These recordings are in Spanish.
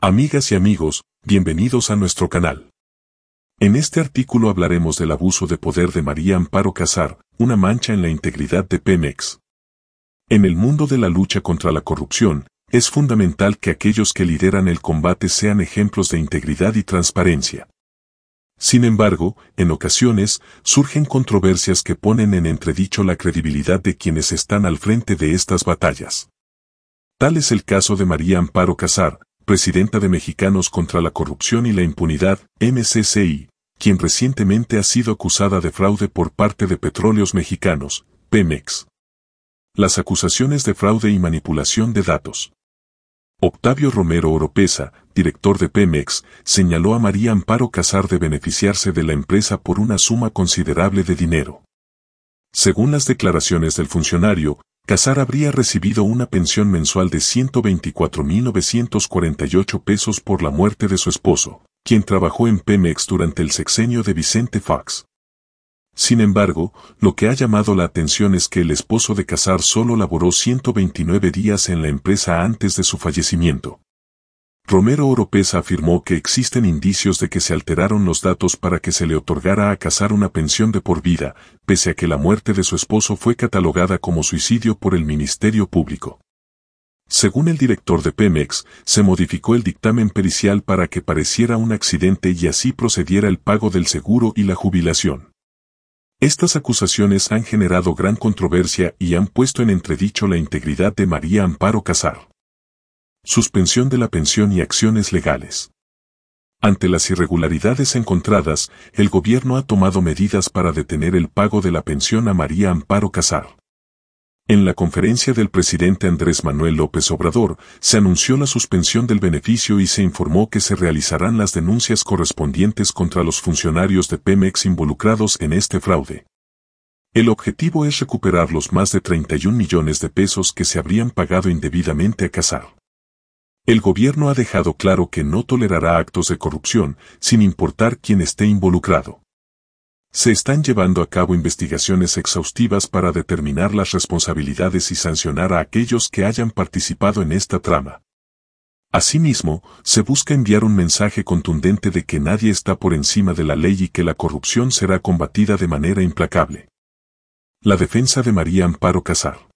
Amigas y amigos, bienvenidos a nuestro canal. En este artículo hablaremos del abuso de poder de María Amparo Casar, una mancha en la integridad de Pemex. En el mundo de la lucha contra la corrupción, es fundamental que aquellos que lideran el combate sean ejemplos de integridad y transparencia. Sin embargo, en ocasiones, surgen controversias que ponen en entredicho la credibilidad de quienes están al frente de estas batallas. Tal es el caso de María Amparo Casar, presidenta de Mexicanos contra la Corrupción y la Impunidad, MCCI, quien recientemente ha sido acusada de fraude por parte de Petróleos Mexicanos, Pemex. Las acusaciones de fraude y manipulación de datos. Octavio Romero Oropesa, director de Pemex, señaló a María Amparo Casar de beneficiarse de la empresa por una suma considerable de dinero. Según las declaraciones del funcionario, Casar habría recibido una pensión mensual de 124.948 pesos por la muerte de su esposo, quien trabajó en Pemex durante el sexenio de Vicente Fox. Sin embargo, lo que ha llamado la atención es que el esposo de Casar solo laboró 129 días en la empresa antes de su fallecimiento. Romero Oropesa afirmó que existen indicios de que se alteraron los datos para que se le otorgara a Casar una pensión de por vida, pese a que la muerte de su esposo fue catalogada como suicidio por el Ministerio Público. Según el director de Pemex, se modificó el dictamen pericial para que pareciera un accidente y así procediera el pago del seguro y la jubilación. Estas acusaciones han generado gran controversia y han puesto en entredicho la integridad de María Amparo Casar suspensión de la pensión y acciones legales. Ante las irregularidades encontradas, el gobierno ha tomado medidas para detener el pago de la pensión a María Amparo Casar. En la conferencia del presidente Andrés Manuel López Obrador, se anunció la suspensión del beneficio y se informó que se realizarán las denuncias correspondientes contra los funcionarios de Pemex involucrados en este fraude. El objetivo es recuperar los más de 31 millones de pesos que se habrían pagado indebidamente a Casar. El gobierno ha dejado claro que no tolerará actos de corrupción, sin importar quién esté involucrado. Se están llevando a cabo investigaciones exhaustivas para determinar las responsabilidades y sancionar a aquellos que hayan participado en esta trama. Asimismo, se busca enviar un mensaje contundente de que nadie está por encima de la ley y que la corrupción será combatida de manera implacable. La defensa de María Amparo Casar.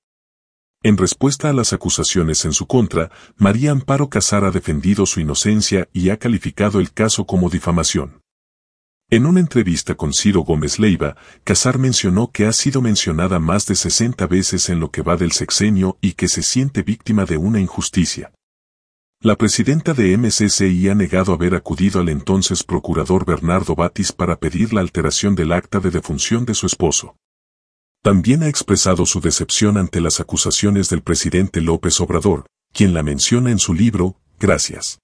En respuesta a las acusaciones en su contra, María Amparo Casar ha defendido su inocencia y ha calificado el caso como difamación. En una entrevista con Ciro Gómez Leiva, Casar mencionó que ha sido mencionada más de 60 veces en lo que va del sexenio y que se siente víctima de una injusticia. La presidenta de MCCI ha negado haber acudido al entonces procurador Bernardo Batis para pedir la alteración del acta de defunción de su esposo. También ha expresado su decepción ante las acusaciones del presidente López Obrador, quien la menciona en su libro, Gracias.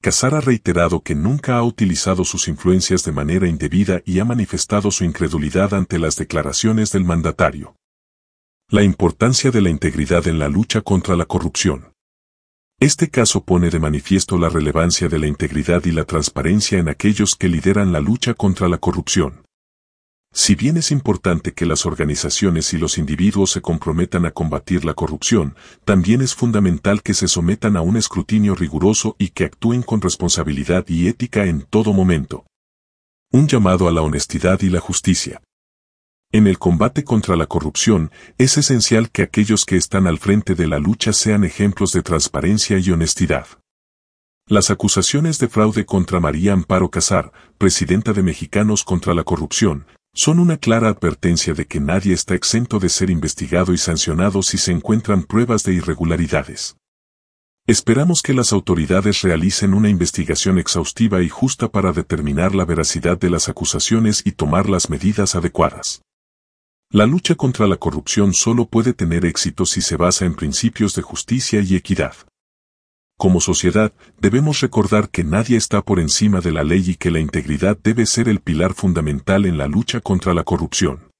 Casar ha reiterado que nunca ha utilizado sus influencias de manera indebida y ha manifestado su incredulidad ante las declaraciones del mandatario. La importancia de la integridad en la lucha contra la corrupción. Este caso pone de manifiesto la relevancia de la integridad y la transparencia en aquellos que lideran la lucha contra la corrupción. Si bien es importante que las organizaciones y los individuos se comprometan a combatir la corrupción, también es fundamental que se sometan a un escrutinio riguroso y que actúen con responsabilidad y ética en todo momento. Un llamado a la honestidad y la justicia. En el combate contra la corrupción, es esencial que aquellos que están al frente de la lucha sean ejemplos de transparencia y honestidad. Las acusaciones de fraude contra María Amparo Casar, presidenta de Mexicanos contra la Corrupción, son una clara advertencia de que nadie está exento de ser investigado y sancionado si se encuentran pruebas de irregularidades. Esperamos que las autoridades realicen una investigación exhaustiva y justa para determinar la veracidad de las acusaciones y tomar las medidas adecuadas. La lucha contra la corrupción solo puede tener éxito si se basa en principios de justicia y equidad. Como sociedad, debemos recordar que nadie está por encima de la ley y que la integridad debe ser el pilar fundamental en la lucha contra la corrupción.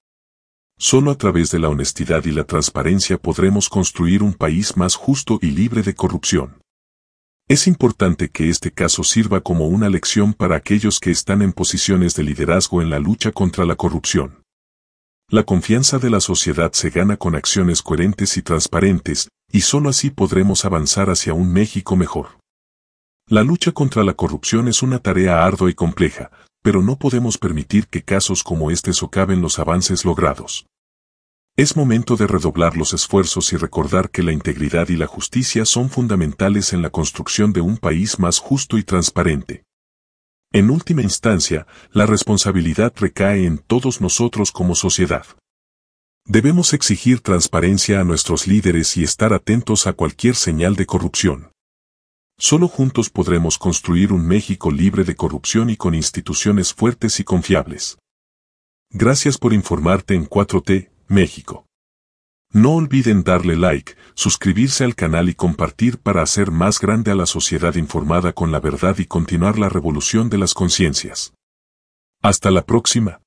Solo a través de la honestidad y la transparencia podremos construir un país más justo y libre de corrupción. Es importante que este caso sirva como una lección para aquellos que están en posiciones de liderazgo en la lucha contra la corrupción. La confianza de la sociedad se gana con acciones coherentes y transparentes, y solo así podremos avanzar hacia un México mejor. La lucha contra la corrupción es una tarea ardua y compleja, pero no podemos permitir que casos como este socaven los avances logrados. Es momento de redoblar los esfuerzos y recordar que la integridad y la justicia son fundamentales en la construcción de un país más justo y transparente. En última instancia, la responsabilidad recae en todos nosotros como sociedad. Debemos exigir transparencia a nuestros líderes y estar atentos a cualquier señal de corrupción. Solo juntos podremos construir un México libre de corrupción y con instituciones fuertes y confiables. Gracias por informarte en 4T, México. No olviden darle like, suscribirse al canal y compartir para hacer más grande a la sociedad informada con la verdad y continuar la revolución de las conciencias. Hasta la próxima.